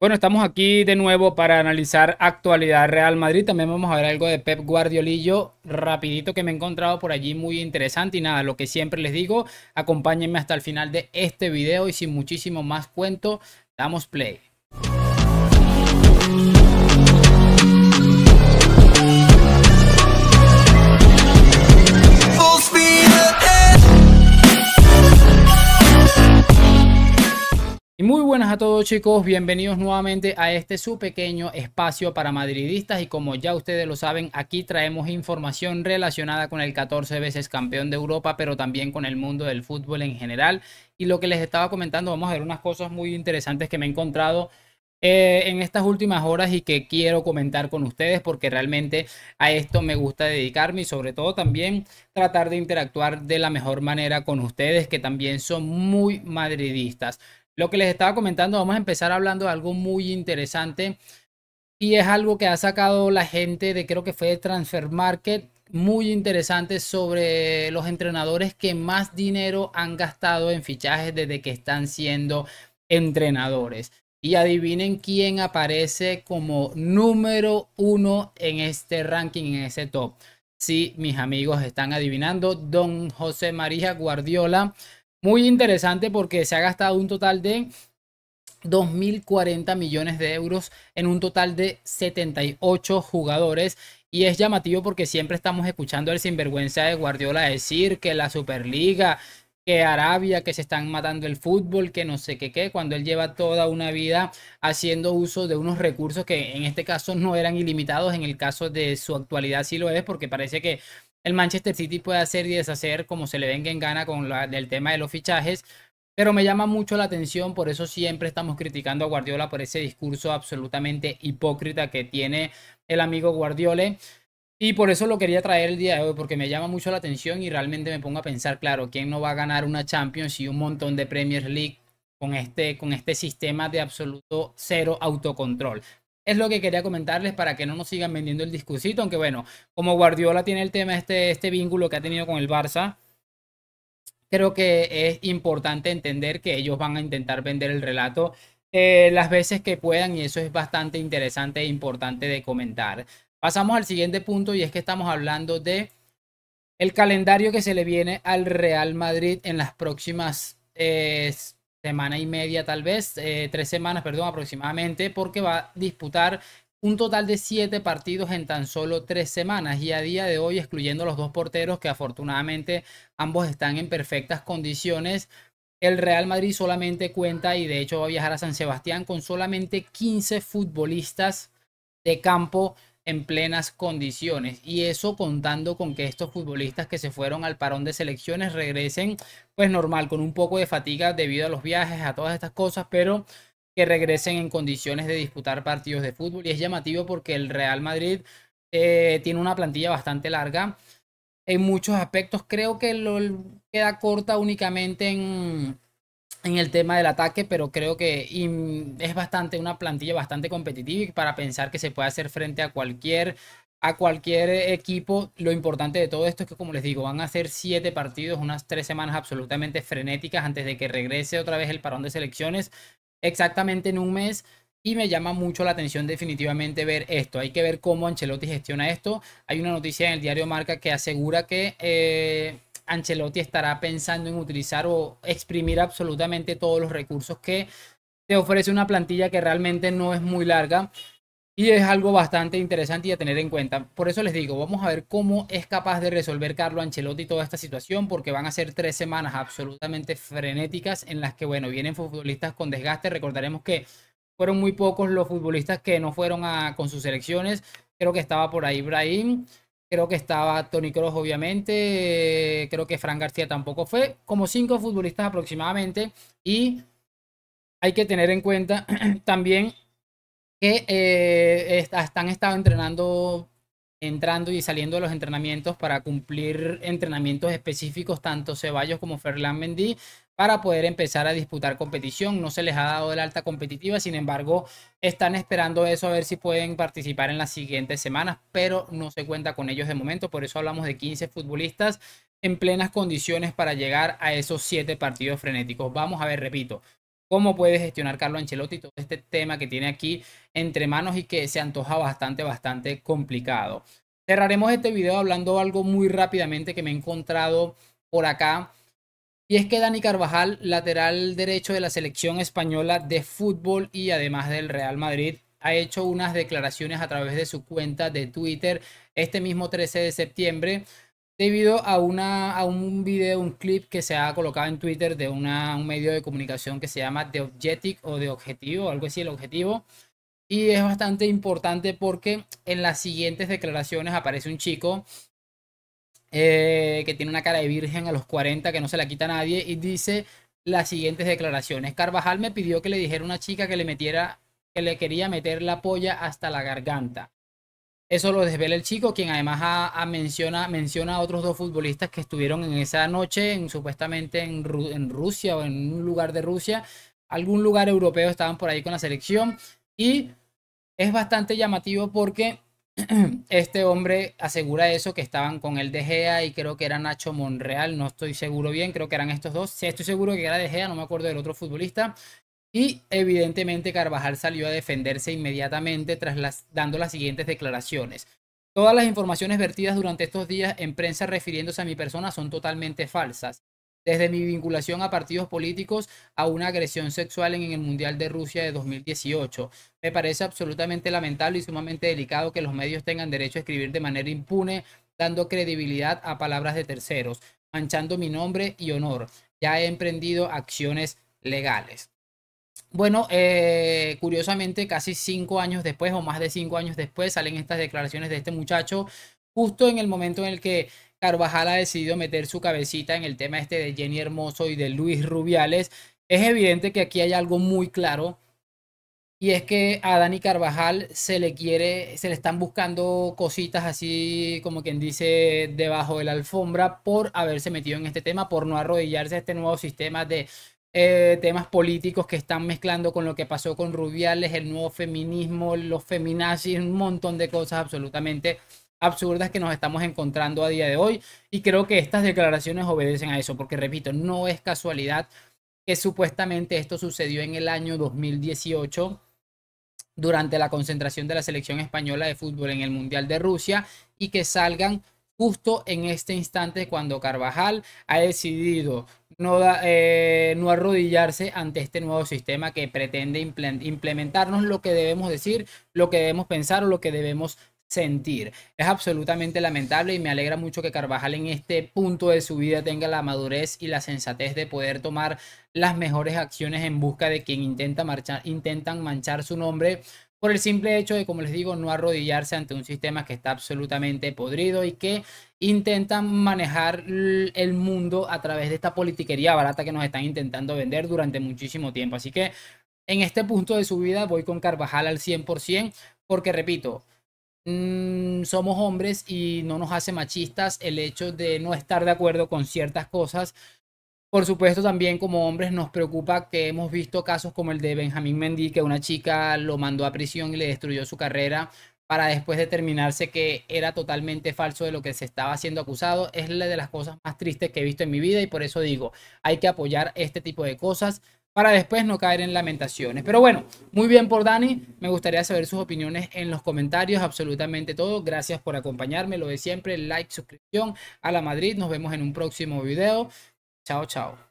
Bueno, estamos aquí de nuevo para analizar actualidad Real Madrid. También vamos a ver algo de Pep Guardiolillo rapidito que me he encontrado por allí muy interesante. Y nada, lo que siempre les digo, acompáñenme hasta el final de este video y sin muchísimo más cuento, damos play. a todos chicos, bienvenidos nuevamente a este su pequeño espacio para madridistas y como ya ustedes lo saben, aquí traemos información relacionada con el 14 veces campeón de Europa, pero también con el mundo del fútbol en general. Y lo que les estaba comentando, vamos a ver unas cosas muy interesantes que me he encontrado eh, en estas últimas horas y que quiero comentar con ustedes porque realmente a esto me gusta dedicarme y sobre todo también tratar de interactuar de la mejor manera con ustedes que también son muy madridistas. Lo que les estaba comentando, vamos a empezar hablando de algo muy interesante y es algo que ha sacado la gente de creo que fue Transfer Market, muy interesante sobre los entrenadores que más dinero han gastado en fichajes desde que están siendo entrenadores. Y adivinen quién aparece como número uno en este ranking, en ese top. Sí, mis amigos están adivinando, don José María Guardiola muy interesante porque se ha gastado un total de 2.040 millones de euros en un total de 78 jugadores. Y es llamativo porque siempre estamos escuchando el sinvergüenza de Guardiola decir que la Superliga, que Arabia, que se están matando el fútbol, que no sé qué, qué, cuando él lleva toda una vida haciendo uso de unos recursos que en este caso no eran ilimitados, en el caso de su actualidad sí lo es, porque parece que el Manchester City puede hacer y deshacer como se le venga en gana con el tema de los fichajes. Pero me llama mucho la atención, por eso siempre estamos criticando a Guardiola por ese discurso absolutamente hipócrita que tiene el amigo Guardiola. Y por eso lo quería traer el día de hoy, porque me llama mucho la atención y realmente me pongo a pensar, claro, ¿quién no va a ganar una Champions y un montón de Premier League con este, con este sistema de absoluto cero autocontrol? es lo que quería comentarles para que no nos sigan vendiendo el discursito, aunque bueno, como Guardiola tiene el tema, este, este vínculo que ha tenido con el Barça, creo que es importante entender que ellos van a intentar vender el relato eh, las veces que puedan y eso es bastante interesante e importante de comentar. Pasamos al siguiente punto y es que estamos hablando de el calendario que se le viene al Real Madrid en las próximas eh, semana y media tal vez, eh, tres semanas, perdón, aproximadamente, porque va a disputar un total de siete partidos en tan solo tres semanas y a día de hoy, excluyendo los dos porteros que afortunadamente ambos están en perfectas condiciones, el Real Madrid solamente cuenta y de hecho va a viajar a San Sebastián con solamente 15 futbolistas de campo en plenas condiciones y eso contando con que estos futbolistas que se fueron al parón de selecciones regresen pues normal con un poco de fatiga debido a los viajes a todas estas cosas pero que regresen en condiciones de disputar partidos de fútbol y es llamativo porque el Real Madrid eh, tiene una plantilla bastante larga en muchos aspectos creo que lo queda corta únicamente en en el tema del ataque, pero creo que mm, es bastante una plantilla bastante competitiva y para pensar que se puede hacer frente a cualquier a cualquier equipo. Lo importante de todo esto es que, como les digo, van a hacer siete partidos, unas tres semanas absolutamente frenéticas antes de que regrese otra vez el parón de selecciones, exactamente en un mes. Y me llama mucho la atención definitivamente ver esto. Hay que ver cómo Ancelotti gestiona esto. Hay una noticia en el diario Marca que asegura que eh, Ancelotti estará pensando en utilizar o exprimir absolutamente todos los recursos que te ofrece una plantilla que realmente no es muy larga y es algo bastante interesante y a tener en cuenta. Por eso les digo, vamos a ver cómo es capaz de resolver Carlo Ancelotti toda esta situación, porque van a ser tres semanas absolutamente frenéticas en las que, bueno, vienen futbolistas con desgaste. Recordaremos que fueron muy pocos los futbolistas que no fueron con sus selecciones. Creo que estaba por ahí Brahim, Creo que estaba Tony Cross, obviamente. Eh, creo que Fran García tampoco fue. Como cinco futbolistas aproximadamente. Y hay que tener en cuenta también que eh, están estado entrenando, entrando y saliendo de los entrenamientos para cumplir entrenamientos específicos, tanto Ceballos como Ferland Mendy para poder empezar a disputar competición. No se les ha dado el alta competitiva, sin embargo, están esperando eso a ver si pueden participar en las siguientes semanas, pero no se cuenta con ellos de momento. Por eso hablamos de 15 futbolistas en plenas condiciones para llegar a esos 7 partidos frenéticos. Vamos a ver, repito, cómo puede gestionar Carlo Ancelotti todo este tema que tiene aquí entre manos y que se antoja bastante, bastante complicado. Cerraremos este video hablando algo muy rápidamente que me he encontrado por acá y es que Dani Carvajal, lateral derecho de la selección española de fútbol y además del Real Madrid, ha hecho unas declaraciones a través de su cuenta de Twitter este mismo 13 de septiembre debido a, una, a un video, un clip que se ha colocado en Twitter de una, un medio de comunicación que se llama The Objective o The Objetivo, algo así, el objetivo. Y es bastante importante porque en las siguientes declaraciones aparece un chico eh, que tiene una cara de virgen a los 40 que no se la quita nadie, y dice las siguientes declaraciones. Carvajal me pidió que le dijera a una chica que le metiera, que le quería meter la polla hasta la garganta. Eso lo desvela el chico, quien además menciona, menciona a otros dos futbolistas que estuvieron en esa noche, supuestamente en, en Rusia o en un lugar de Rusia, algún lugar europeo estaban por ahí con la selección. Y es bastante llamativo porque este hombre asegura eso, que estaban con el De Gea y creo que era Nacho Monreal, no estoy seguro bien, creo que eran estos dos. Sí, estoy seguro que era De Gea, no me acuerdo del otro futbolista. Y evidentemente Carvajal salió a defenderse inmediatamente tras dando las siguientes declaraciones. Todas las informaciones vertidas durante estos días en prensa refiriéndose a mi persona son totalmente falsas desde mi vinculación a partidos políticos a una agresión sexual en el Mundial de Rusia de 2018. Me parece absolutamente lamentable y sumamente delicado que los medios tengan derecho a escribir de manera impune, dando credibilidad a palabras de terceros, manchando mi nombre y honor. Ya he emprendido acciones legales. Bueno, eh, curiosamente, casi cinco años después o más de cinco años después salen estas declaraciones de este muchacho, justo en el momento en el que Carvajal ha decidido meter su cabecita en el tema este de Jenny Hermoso y de Luis Rubiales, es evidente que aquí hay algo muy claro y es que a Dani Carvajal se le quiere, se le están buscando cositas así como quien dice debajo de la alfombra por haberse metido en este tema, por no arrodillarse a este nuevo sistema de eh, temas políticos que están mezclando con lo que pasó con Rubiales, el nuevo feminismo, los feminazis, un montón de cosas absolutamente absurdas que nos estamos encontrando a día de hoy. Y creo que estas declaraciones obedecen a eso, porque repito, no es casualidad que supuestamente esto sucedió en el año 2018 durante la concentración de la selección española de fútbol en el Mundial de Rusia y que salgan justo en este instante cuando Carvajal ha decidido no, eh, no arrodillarse ante este nuevo sistema que pretende implementarnos lo que debemos decir, lo que debemos pensar o lo que debemos sentir. Es absolutamente lamentable y me alegra mucho que Carvajal en este punto de su vida tenga la madurez y la sensatez de poder tomar las mejores acciones en busca de quien intenta marchar, intentan manchar su nombre por el simple hecho de, como les digo, no arrodillarse ante un sistema que está absolutamente podrido y que intentan manejar el mundo a través de esta politiquería barata que nos están intentando vender durante muchísimo tiempo. Así que en este punto de su vida voy con Carvajal al 100%, porque repito, Mm, somos hombres y no nos hace machistas el hecho de no estar de acuerdo con ciertas cosas. Por supuesto, también como hombres nos preocupa que hemos visto casos como el de Benjamín Mendy, que una chica lo mandó a prisión y le destruyó su carrera para después determinarse que era totalmente falso de lo que se estaba haciendo acusado. Es la de las cosas más tristes que he visto en mi vida y por eso digo, hay que apoyar este tipo de cosas para después no caer en lamentaciones. Pero bueno, muy bien por Dani. Me gustaría saber sus opiniones en los comentarios, absolutamente todo. Gracias por acompañarme, lo de siempre, like, suscripción a la Madrid. Nos vemos en un próximo video. Chao, chao.